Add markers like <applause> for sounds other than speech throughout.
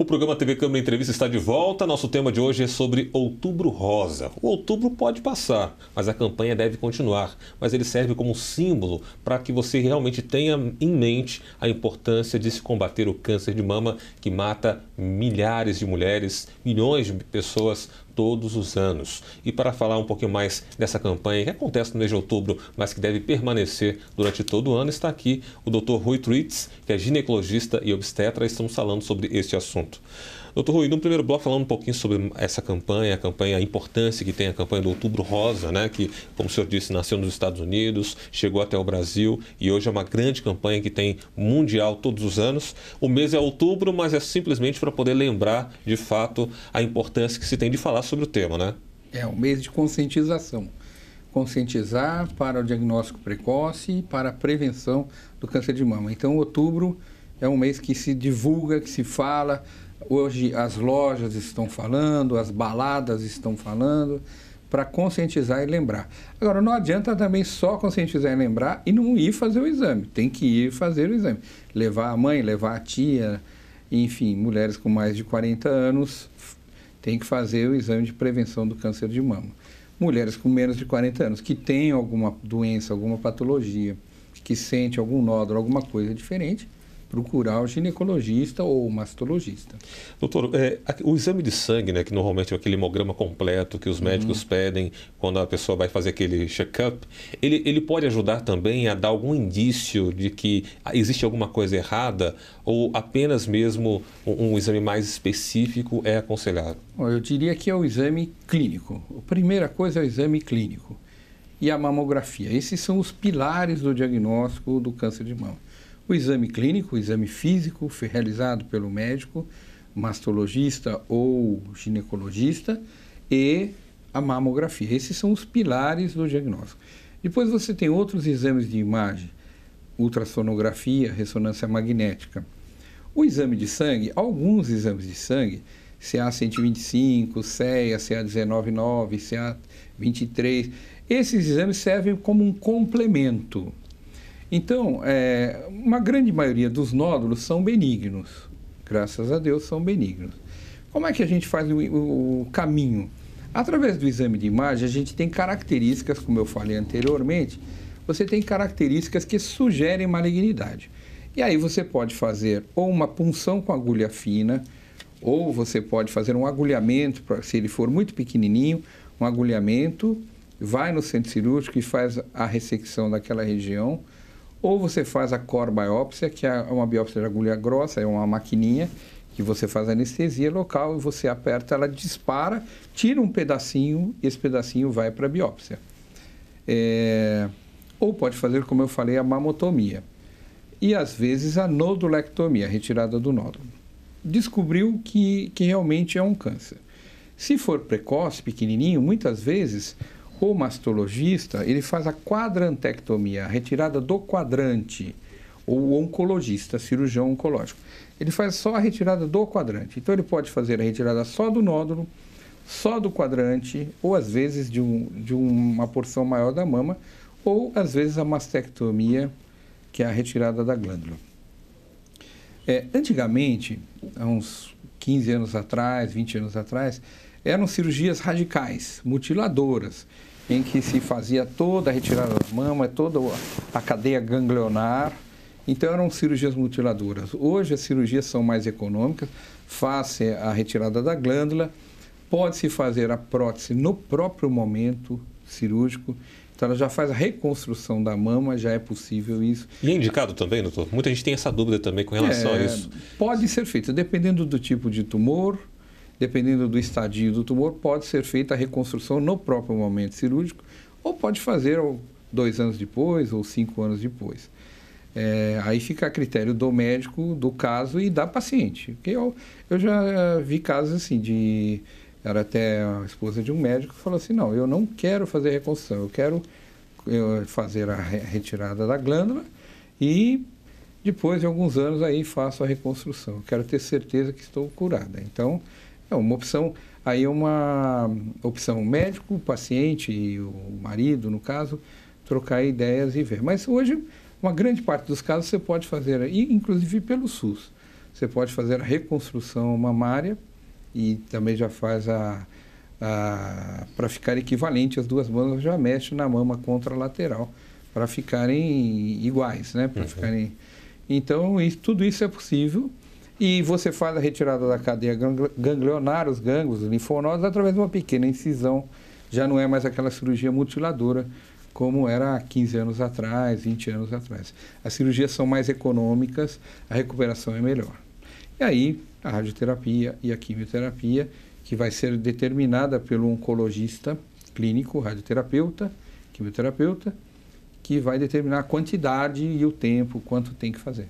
O programa TV Câmara Entrevista está de volta. Nosso tema de hoje é sobre Outubro Rosa. O outubro pode passar, mas a campanha deve continuar. Mas ele serve como símbolo para que você realmente tenha em mente a importância de se combater o câncer de mama que mata milhares de mulheres, milhões de pessoas todos os anos. E para falar um pouquinho mais dessa campanha que acontece no mês de outubro, mas que deve permanecer durante todo o ano, está aqui o Dr. Rui Tritz, que é ginecologista e obstetra, e estamos falando sobre este assunto. Doutor Rui, no primeiro bloco, falando um pouquinho sobre essa campanha, a campanha, a importância que tem a campanha do Outubro Rosa, né, que, como o senhor disse, nasceu nos Estados Unidos, chegou até o Brasil e hoje é uma grande campanha que tem mundial todos os anos. O mês é outubro, mas é simplesmente para poder lembrar, de fato, a importância que se tem de falar sobre o tema, né? É um mês de conscientização. Conscientizar para o diagnóstico precoce e para a prevenção do câncer de mama. Então, outubro é um mês que se divulga, que se fala, Hoje as lojas estão falando, as baladas estão falando, para conscientizar e lembrar. Agora, não adianta também só conscientizar e lembrar e não ir fazer o exame. Tem que ir fazer o exame. Levar a mãe, levar a tia, enfim, mulheres com mais de 40 anos tem que fazer o exame de prevenção do câncer de mama. Mulheres com menos de 40 anos que têm alguma doença, alguma patologia, que sente algum nódulo, alguma coisa diferente, procurar o ginecologista ou o mastologista. Doutor, é, o exame de sangue, né, que normalmente é aquele hemograma completo que os uhum. médicos uhum. pedem quando a pessoa vai fazer aquele check-up, ele, ele pode ajudar também a dar algum indício de que existe alguma coisa errada ou apenas mesmo um, um exame mais específico é aconselhado? eu diria que é o exame clínico. A primeira coisa é o exame clínico e a mamografia. Esses são os pilares do diagnóstico do câncer de mama. O exame clínico, o exame físico, foi realizado pelo médico, mastologista ou ginecologista, e a mamografia. Esses são os pilares do diagnóstico. Depois você tem outros exames de imagem, ultrassonografia, ressonância magnética. O exame de sangue, alguns exames de sangue, CA125, CEA, CA199, CA23, esses exames servem como um complemento então, é, uma grande maioria dos nódulos são benignos, graças a Deus são benignos. Como é que a gente faz o, o caminho? Através do exame de imagem, a gente tem características, como eu falei anteriormente, você tem características que sugerem malignidade. E aí você pode fazer ou uma punção com agulha fina, ou você pode fazer um agulhamento, se ele for muito pequenininho, um agulhamento, vai no centro cirúrgico e faz a ressecção daquela região ou você faz a core biópsia, que é uma biópsia de agulha grossa, é uma maquininha que você faz anestesia local e você aperta, ela dispara, tira um pedacinho, esse pedacinho vai para a biópsia. É... Ou pode fazer, como eu falei, a mamotomia. E às vezes a nodulectomia, a retirada do nódulo. Descobriu que, que realmente é um câncer. Se for precoce, pequenininho, muitas vezes o mastologista, ele faz a quadrantectomia, a retirada do quadrante. ou O oncologista, cirurgião oncológico. Ele faz só a retirada do quadrante. Então, ele pode fazer a retirada só do nódulo, só do quadrante, ou às vezes de, um, de uma porção maior da mama, ou às vezes a mastectomia, que é a retirada da glândula. É, antigamente, há uns 15 anos atrás, 20 anos atrás, eram cirurgias radicais, mutiladoras em que se fazia toda a retirada da mama, toda a cadeia ganglionar. Então eram cirurgias mutiladoras. Hoje as cirurgias são mais econômicas, faz-se a retirada da glândula, pode-se fazer a prótese no próprio momento cirúrgico. Então ela já faz a reconstrução da mama, já é possível isso. E é indicado também, doutor? Muita gente tem essa dúvida também com relação é, a isso. Pode ser feito, dependendo do tipo de tumor, dependendo do estadio do tumor, pode ser feita a reconstrução no próprio momento cirúrgico ou pode fazer dois anos depois ou cinco anos depois. É, aí fica a critério do médico, do caso e da paciente. Porque eu, eu já é, vi casos assim de. Era até a esposa de um médico que falou assim: não, eu não quero fazer reconstrução, eu quero eu, fazer a retirada da glândula e depois de alguns anos aí faço a reconstrução. Eu quero ter certeza que estou curada. Então, é uma opção, aí é uma opção médico, paciente e o marido, no caso, trocar ideias e ver. Mas hoje, uma grande parte dos casos você pode fazer, inclusive pelo SUS, você pode fazer a reconstrução mamária e também já faz a, a para ficar equivalente as duas mãos já mexe na mama contralateral para ficarem iguais, né? Para uhum. ficarem então, isso, tudo isso é possível e você faz a retirada da cadeia ganglionar, os gânglios, linfonodos, através de uma pequena incisão. Já não é mais aquela cirurgia mutiladora como era há 15 anos atrás, 20 anos atrás. As cirurgias são mais econômicas, a recuperação é melhor. E aí, a radioterapia e a quimioterapia, que vai ser determinada pelo oncologista clínico, radioterapeuta, quimioterapeuta, que vai determinar a quantidade e o tempo, quanto tem que fazer.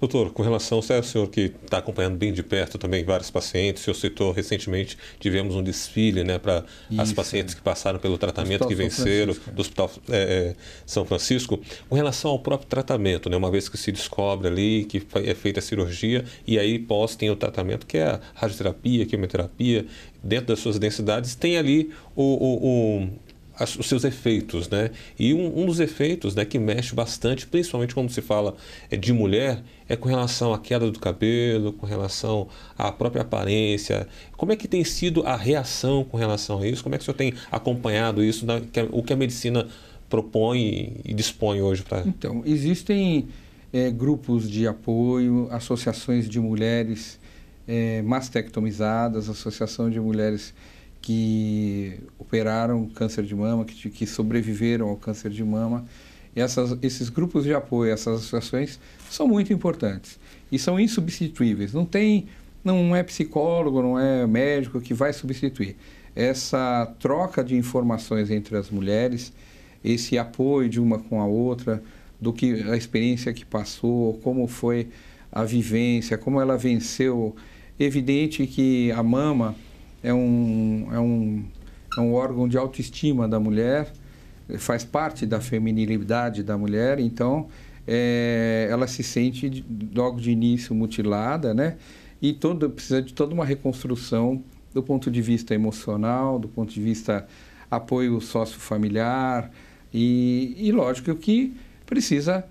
Doutor, com relação, você é senhor que está acompanhando bem de perto também vários pacientes, o senhor citou recentemente, tivemos um desfile né, para as pacientes é. que passaram pelo tratamento, que venceram, é. do Hospital é, é, São Francisco. Com relação ao próprio tratamento, né, uma vez que se descobre ali que é feita a cirurgia e aí pós tem o tratamento, que é a radioterapia, a quimioterapia, dentro das suas densidades, tem ali o, o, o as, os seus efeitos, né? E um, um, dos efeitos né, que mexe bastante, principalmente quando se fala é, de mulher, é com relação à queda do cabelo, com relação à própria aparência. Como é que tem sido a reação com relação a isso? Como é que o senhor tem acompanhado isso, na, né, que, é, o que a medicina propõe e dispõe hoje para. Então, existem é, grupos de apoio, associações de mulheres é, mastectomizadas, associação de mulheres que operaram câncer de mama, que, que sobreviveram ao câncer de mama. Essas, esses grupos de apoio, essas associações, são muito importantes e são insubstituíveis. Não tem, não é psicólogo, não é médico que vai substituir. Essa troca de informações entre as mulheres, esse apoio de uma com a outra, do que a experiência que passou, como foi a vivência, como ela venceu. Evidente que a mama é um, é um, é um órgão de autoestima da mulher, faz parte da feminilidade da mulher, então é, ela se sente logo de início mutilada, né? E todo, precisa de toda uma reconstrução do ponto de vista emocional, do ponto de vista apoio sócio-familiar e, e, lógico, que precisa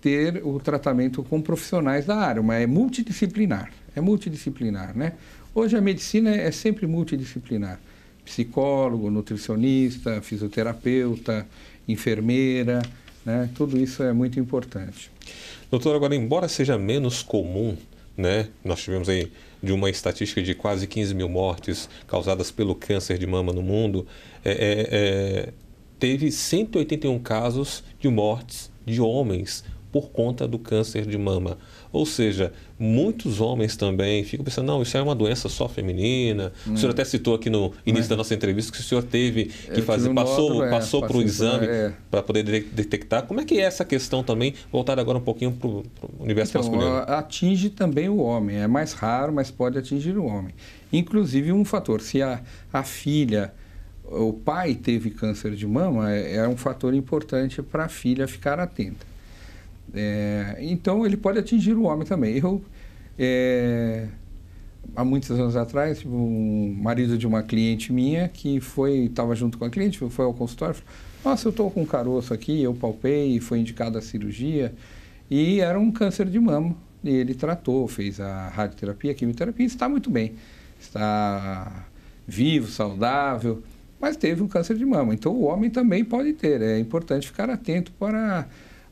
ter o tratamento com profissionais da área, mas é multidisciplinar, é multidisciplinar, né? Hoje a medicina é sempre multidisciplinar: psicólogo, nutricionista, fisioterapeuta, enfermeira, né? tudo isso é muito importante. Doutor, agora, embora seja menos comum, né? nós tivemos aí de uma estatística de quase 15 mil mortes causadas pelo câncer de mama no mundo, é, é, é, teve 181 casos de mortes de homens por conta do câncer de mama. Ou seja, muitos homens também ficam pensando, não, isso é uma doença só feminina. Hum. O senhor até citou aqui no início é? da nossa entrevista que o senhor teve que Eu fazer, passou, é, passou para o exame é. para poder de detectar. Como é que é essa questão também, voltar agora um pouquinho para o universo então, masculino? Atinge também o homem, é mais raro, mas pode atingir o homem. Inclusive um fator, se a, a filha o pai teve câncer de mama, é, é um fator importante para a filha ficar atenta. É, então ele pode atingir o homem também. Eu, é, há muitos anos atrás, tive tipo, um marido de uma cliente minha que foi, estava junto com a cliente, foi ao consultório falou, nossa, eu estou com um caroço aqui, eu palpei, foi indicada a cirurgia, e era um câncer de mama. E ele tratou, fez a radioterapia, a quimioterapia, e está muito bem. Está vivo, saudável, mas teve um câncer de mama. Então o homem também pode ter. É importante ficar atento para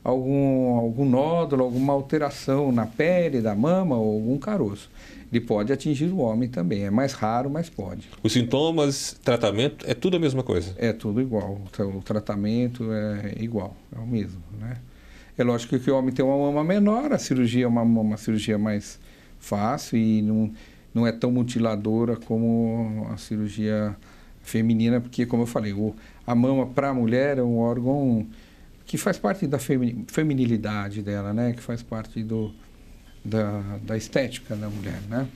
algum, algum nódulo, alguma alteração na pele da mama ou algum caroço. Ele pode atingir o homem também. É mais raro, mas pode. Os sintomas, tratamento, é tudo a mesma coisa? É tudo igual. Então, o tratamento é igual, é o mesmo, né? É lógico que o homem tem uma mama menor, a cirurgia é uma, uma cirurgia mais fácil e não, não é tão mutiladora como a cirurgia feminina, porque, como eu falei, o, a mama para a mulher é um órgão que faz parte da feminilidade dela, né? Que faz parte do, da, da estética da mulher, né?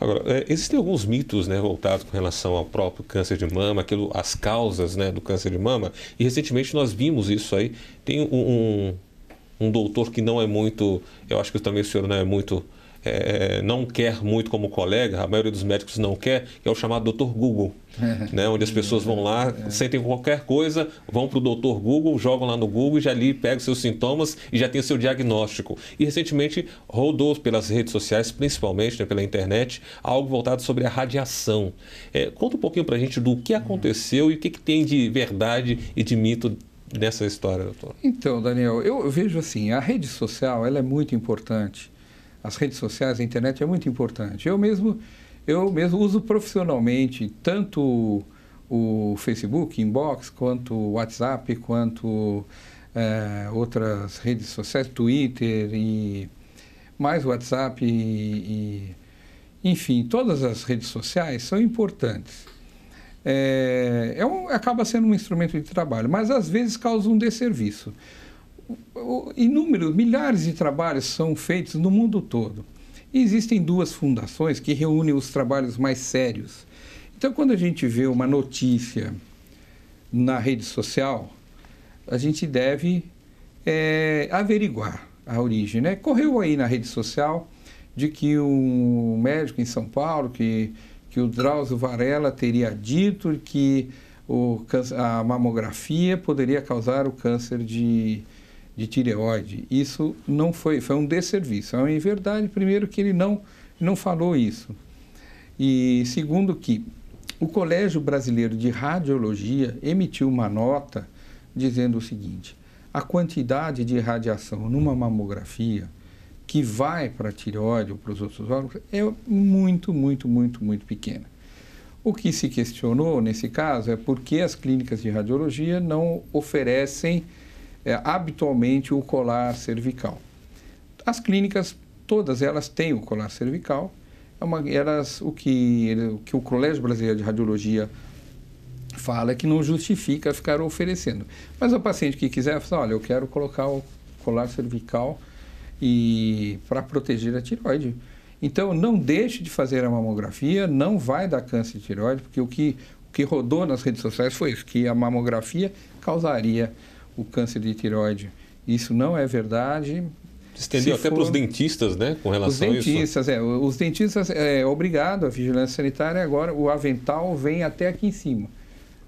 Agora, é, existem alguns mitos né, voltados com relação ao próprio câncer de mama, aquilo, as causas né, do câncer de mama, e recentemente nós vimos isso aí. Tem um, um, um doutor que não é muito, eu acho que também o senhor não é muito é, é, não quer muito como colega, a maioria dos médicos não quer, que é o chamado doutor Google, <laughs> né, onde as pessoas vão lá, é. sentem qualquer coisa, vão para o doutor Google, jogam lá no Google e já ali pegam seus sintomas e já tem o seu diagnóstico. E recentemente rodou pelas redes sociais, principalmente né, pela internet, algo voltado sobre a radiação. É, conta um pouquinho para a gente do que aconteceu e o que, que tem de verdade e de mito nessa história, doutor? Então, Daniel, eu vejo assim, a rede social ela é muito importante as redes sociais, a internet é muito importante. Eu mesmo, eu mesmo uso profissionalmente tanto o Facebook, Inbox, quanto o WhatsApp, quanto é, outras redes sociais, Twitter e mais WhatsApp e, e enfim, todas as redes sociais são importantes. É, é um, acaba sendo um instrumento de trabalho, mas às vezes causa um desserviço inúmeros, milhares de trabalhos são feitos no mundo todo. E existem duas fundações que reúnem os trabalhos mais sérios. Então, quando a gente vê uma notícia na rede social, a gente deve é, averiguar a origem. Né? Correu aí na rede social de que um médico em São Paulo, que, que o Drauzio Varela teria dito que o, a mamografia poderia causar o câncer de, de tireoide. Isso não foi, foi um desserviço. É uma primeiro, que ele não, não falou isso. E segundo que o Colégio Brasileiro de Radiologia emitiu uma nota dizendo o seguinte, a quantidade de radiação numa mamografia que vai para a tireoide ou para os outros órgãos é muito, muito, muito, muito pequena. O que se questionou nesse caso é por que as clínicas de radiologia não oferecem é, habitualmente o colar cervical. As clínicas, todas elas têm o colar cervical. É uma, elas, o, que, o que o Colégio Brasileiro de Radiologia fala é que não justifica ficar oferecendo. Mas o paciente que quiser, fala, assim, olha, eu quero colocar o colar cervical e para proteger a tiroide. Então, não deixe de fazer a mamografia, não vai dar câncer de tiroide, porque o que, o que rodou nas redes sociais foi isso, que a mamografia causaria o câncer de tireoide. Isso não é verdade. Estendeu até for... para os dentistas, né? Com relação os dentistas, a isso. É, os dentistas é obrigado, a vigilância sanitária agora, o avental vem até aqui em cima.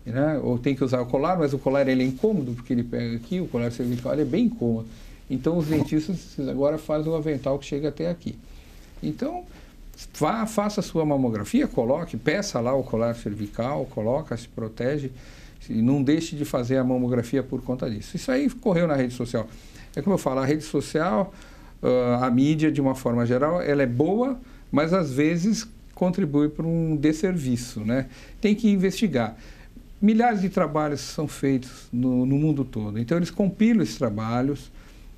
Né? Ou tem que usar o colar, mas o colar ele é incômodo, porque ele pega aqui, o colar cervical é bem incômodo. Então os dentistas agora fazem o avental que chega até aqui. Então, vá, faça a sua mamografia, coloque, peça lá o colar cervical, coloca, se protege. E não deixe de fazer a mamografia por conta disso. Isso aí correu na rede social. É como eu falo, a rede social, ah, a mídia, de uma forma geral, ela é boa, mas às vezes contribui para um desserviço, né? Tem que investigar. Milhares de trabalhos são feitos no, no mundo todo, então eles compilam esses trabalhos.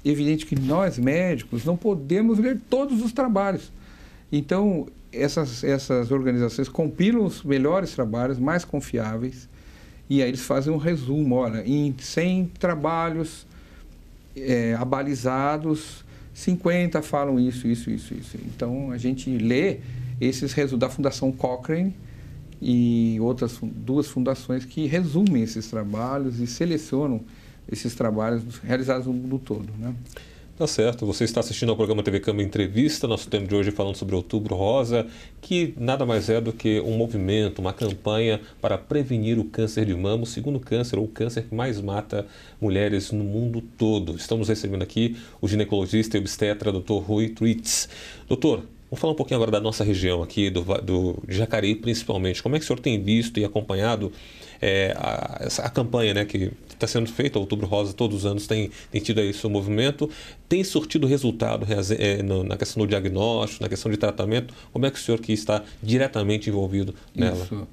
É evidente que nós médicos não podemos ler todos os trabalhos. Então essas essas organizações compilam os melhores trabalhos, mais confiáveis e aí eles fazem um resumo, olha, em 100 trabalhos é, abalizados, 50 falam isso, isso, isso, isso. Então a gente lê esses resultados da Fundação Cochrane e outras duas fundações que resumem esses trabalhos e selecionam esses trabalhos realizados no mundo todo, né? Tá certo. Você está assistindo ao programa TV Câmara Entrevista, nosso tema de hoje falando sobre Outubro Rosa, que nada mais é do que um movimento, uma campanha para prevenir o câncer de mama, o segundo câncer ou o câncer que mais mata mulheres no mundo todo. Estamos recebendo aqui o ginecologista e obstetra Dr. Rui Tritz. Doutor, Vamos falar um pouquinho agora da nossa região aqui, do, do Jacareí principalmente. Como é que o senhor tem visto e acompanhado é, a, a, campanha né, que está sendo feita, Outubro Rosa, todos os anos tem, tem tido aí seu movimento. Tem surtido resultado é, no, na questão do diagnóstico, na questão de tratamento? Como é que o senhor que está diretamente envolvido nela? Isso.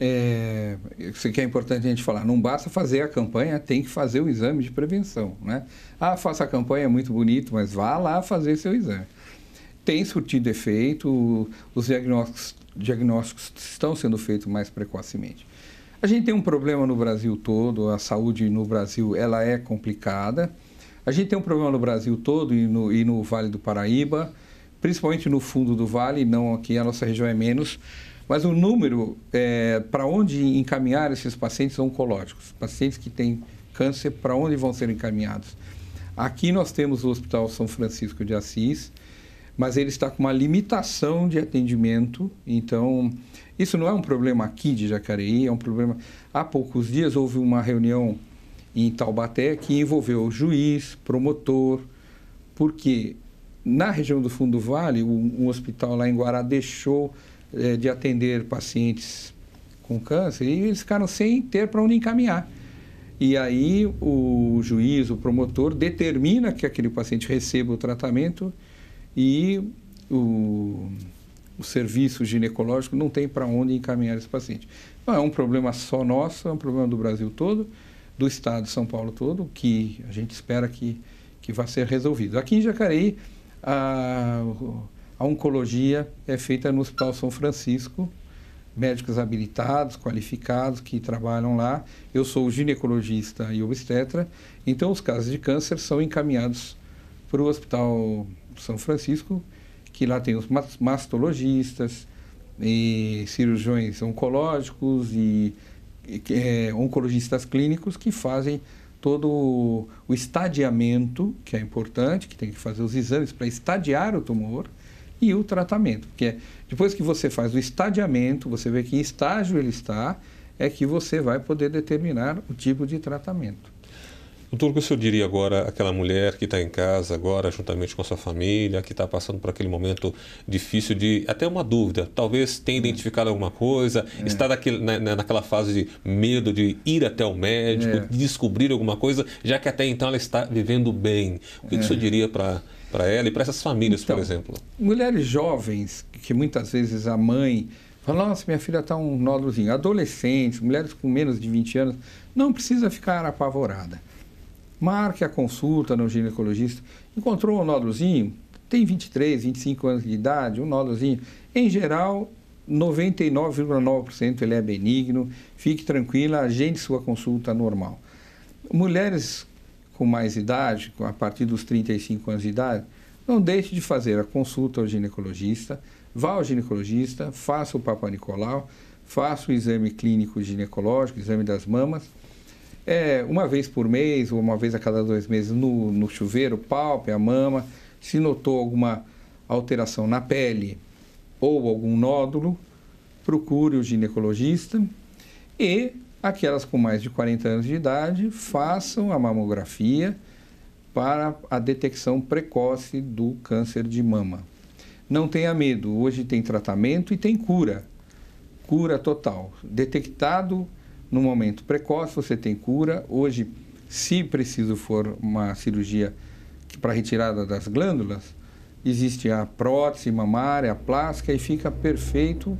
É, isso que é importante a gente falar, não basta fazer a campanha, tem que fazer o exame de prevenção. Né? Ah, faça a campanha, é muito bonito, mas vá lá fazer seu exame tem surtido efeito, os diagnósticos, diagnósticos estão sendo feitos mais precocemente. A gente tem um problema no Brasil todo, a saúde no Brasil ela é complicada. A gente tem um problema no Brasil todo e no, e no Vale do Paraíba, principalmente no fundo do vale, não aqui, a nossa região é menos, mas o número é, para onde encaminhar esses pacientes oncológicos, pacientes que têm câncer, para onde vão ser encaminhados? Aqui nós temos o Hospital São Francisco de Assis, mas ele está com uma limitação de atendimento. Então, isso não é um problema aqui de Jacareí, é um problema. Há poucos dias houve uma reunião em Taubaté que envolveu juiz, promotor, porque na região do Fundo do Vale, um, hospital lá em Guará deixou é, de atender pacientes com câncer e eles ficaram sem ter para onde encaminhar. E aí o juiz, o promotor, determina que aquele paciente receba o tratamento e o, o serviço ginecológico não tem para onde encaminhar esse paciente. Não é um problema só nosso, é um problema do Brasil todo, do Estado de São Paulo todo, que a gente espera que, que vá ser resolvido. Aqui em Jacareí, a, a oncologia é feita no Hospital São Francisco, médicos habilitados, qualificados que trabalham lá. Eu sou ginecologista e obstetra, então os casos de câncer são encaminhados para o Hospital São Francisco, que lá tem os mastologistas e cirurgiões oncológicos e, e é, oncologistas clínicos que fazem todo o, estadiamento, que é importante, que tem que fazer os exames para estadiar o tumor e o tratamento, porque depois que você faz o estadiamento, você vê que estágio ele está, é que você vai poder determinar o tipo de tratamento. O o senhor diria agora, àquela mulher que está em casa agora, juntamente com a sua família, que está passando por aquele momento difícil de até uma dúvida, talvez tenha hum. identificado alguma coisa, é. está naquele, na, naquela fase de medo de ir até o médico, é. descobrir alguma coisa, já que até então ela está vivendo bem. O que, é. que o senhor é. diria para para ela e para essas famílias, então, por exemplo? Mulheres jovens, que muitas vezes a mãe fala, nossa, minha filha está um nódulozinho. Adolescentes, mulheres com menos de 20 anos, não precisa ficar apavorada. Marque a consulta no ginecologista. Encontrou um nódulozinho? Tem 23, 25 anos de idade, um nódulozinho. Em geral, 99,9% ele é benigno. Fique tranquila, agende sua consulta normal. Mulheres com mais idade, a partir dos 35 anos de idade, não deixe de fazer a consulta ao ginecologista. Vá ao ginecologista, faça o Papa Nicolau, faça o exame clínico ginecológico, exame das mamas é, uma vez por mês ou uma vez a cada dois meses no, no chuveiro, a mama. Se notou alguma alteração na pele ou algum nódulo, procure o ginecologista. E aquelas com mais de 40 anos de idade, façam a mamografia para a detecção precoce do câncer de mama. Não tenha medo, hoje tem tratamento e tem cura. Cura total. Detectado no momento precoce você tem cura. Hoje, se preciso for uma cirurgia para retirada das glândulas, existe a prótese mamária, a plástica e fica perfeito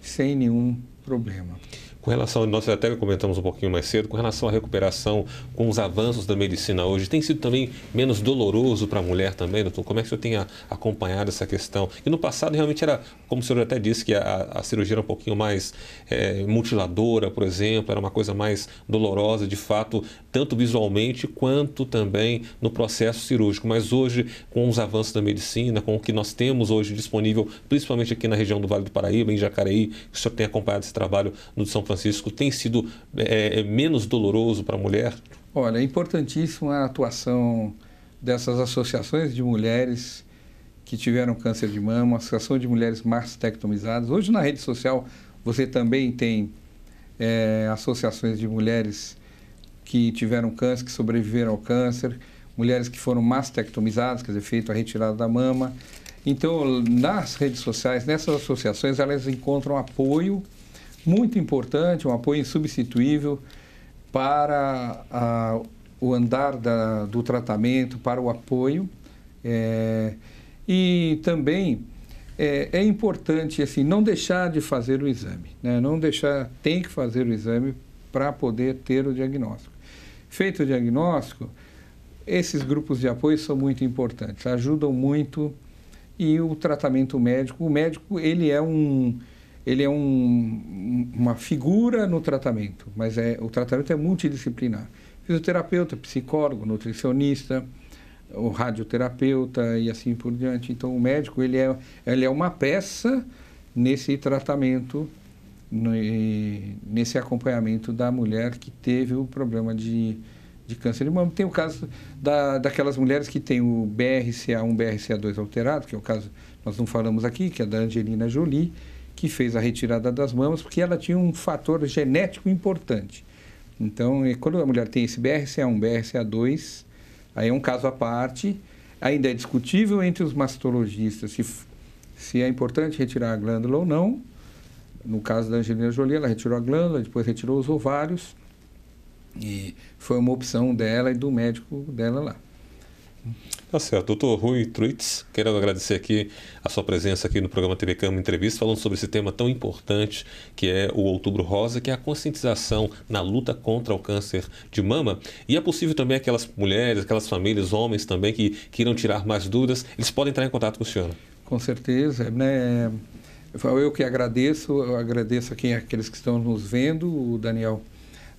sem nenhum problema. Com relação, nós até comentamos um pouquinho mais cedo, com relação à recuperação com os avanços da medicina hoje, tem sido também menos doloroso para a mulher também, doutor? Como é que o senhor tem acompanhado essa questão? E no passado realmente era, como o senhor até disse, que a, a cirurgia era um pouquinho mais é, mutiladora, por exemplo, era uma coisa mais dolorosa, de fato, tanto visualmente quanto também no processo cirúrgico. Mas hoje, com os avanços da medicina, com o que nós temos hoje disponível, principalmente aqui na região do Vale do Paraíba, em Jacareí, que o senhor tem acompanhado esse trabalho no São Francisco, tem sido é, é, é, menos doloroso para a mulher? Olha, é importantíssima a atuação dessas associações de mulheres que tiveram câncer de mama, Associação de Mulheres Mastectomizadas. Hoje na rede social você também tem é, associações de mulheres que tiveram câncer, que sobreviveram ao câncer, mulheres que foram mastectomizadas, quer dizer, feito a retirada da mama. Então, nas redes sociais, nessas associações, elas encontram apoio muito importante, um apoio insubstituível para a, o andar da, do tratamento, para o apoio. É, e também é, é, importante assim não deixar de fazer o exame, né? não deixar, tem que fazer o exame para poder ter o diagnóstico. Feito o diagnóstico, esses grupos de apoio são muito importantes, ajudam muito e o tratamento médico, o médico ele é um ele é um, uma figura no tratamento, mas é, o tratamento é multidisciplinar. Fisioterapeuta, psicólogo, nutricionista, o radioterapeuta e assim por diante. Então, o médico ele é, ele é uma peça nesse tratamento nesse acompanhamento da mulher que teve o problema de, de câncer de mama. Tem o caso da, daquelas mulheres que têm o BRCA1, BRCA2 alterado, que é o caso nós não falamos aqui, que é da Angelina Jolie, que fez a retirada das mamas porque ela tinha um fator genético importante. Então, quando a mulher tem esse BRCA1, BRCA2, aí é um caso à parte. Ainda é discutível entre os mastologistas se, se é importante retirar a glândula ou não, no caso da Angelina Jolie, ela retirou a glândula, depois retirou os ovários, e foi uma opção dela e do médico dela lá. Tá certo. Doutor Rui Truitz, quero agradecer aqui a sua presença aqui no programa TV Cama Entrevista, falando sobre esse tema tão importante que é o Outubro Rosa, que é a conscientização na luta contra o câncer de mama. E é possível também aquelas mulheres, aquelas famílias, homens também que queiram tirar mais dúvidas, eles podem entrar em contato com o senhor. Com certeza, né? Eu, eu que agradeço, eu agradeço a quem, aqueles que estão nos vendo, o Daniel.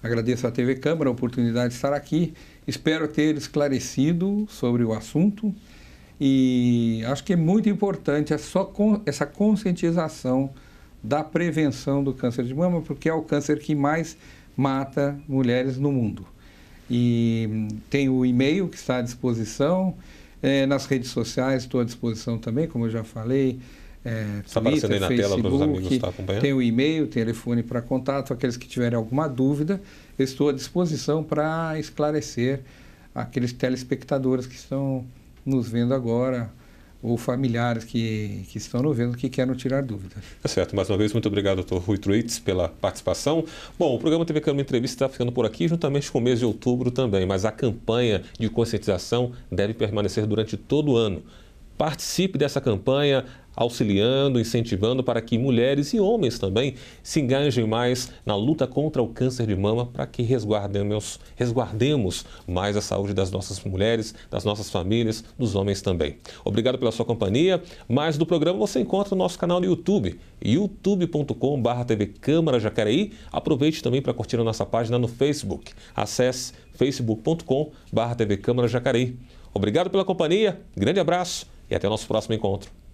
Agradeço à TV Câmara a oportunidade de estar aqui. Espero ter esclarecido sobre o assunto e acho que é muito importante é essa conscientização da prevenção do câncer de mama, porque é o câncer que mais mata mulheres no mundo. E tem o e-mail que está à disposição, é, nas redes sociais estou à disposição também, como eu já falei, é, Está aparecendo aí na Facebook, tela para os amigos que tá acompanhando. Tem o e-mail, telefone para contato. Aqueles que tiverem alguma dúvida, estou à disposição para esclarecer aqueles telespectadores que estão nos vendo agora ou familiares que, que estão no vendo que querem tirar dúvidas. É certo. Mais uma vez, muito obrigado, doutor Rui Truites, pela participação. Bom, o programa TV Câmara Entrevista está ficando por aqui, juntamente com o mês de outubro também, mas a campanha de conscientização deve permanecer durante todo o ano. Participe dessa campanha, auxiliando, incentivando para que mulheres e homens também se engajem mais na luta contra o câncer de mama para que resguardemos, resguardemos mais a saúde das nossas mulheres, das nossas famílias, dos homens também. Obrigado pela sua companhia. Mais do programa você encontra no nosso canal no YouTube, youtube.com.br TV Câmara Jacareí. Aproveite também para curtir a nossa página no Facebook. Acesse facebook.com.br TV Câmara Jacareí. Obrigado pela companhia, grande abraço e até o nosso próximo encontro.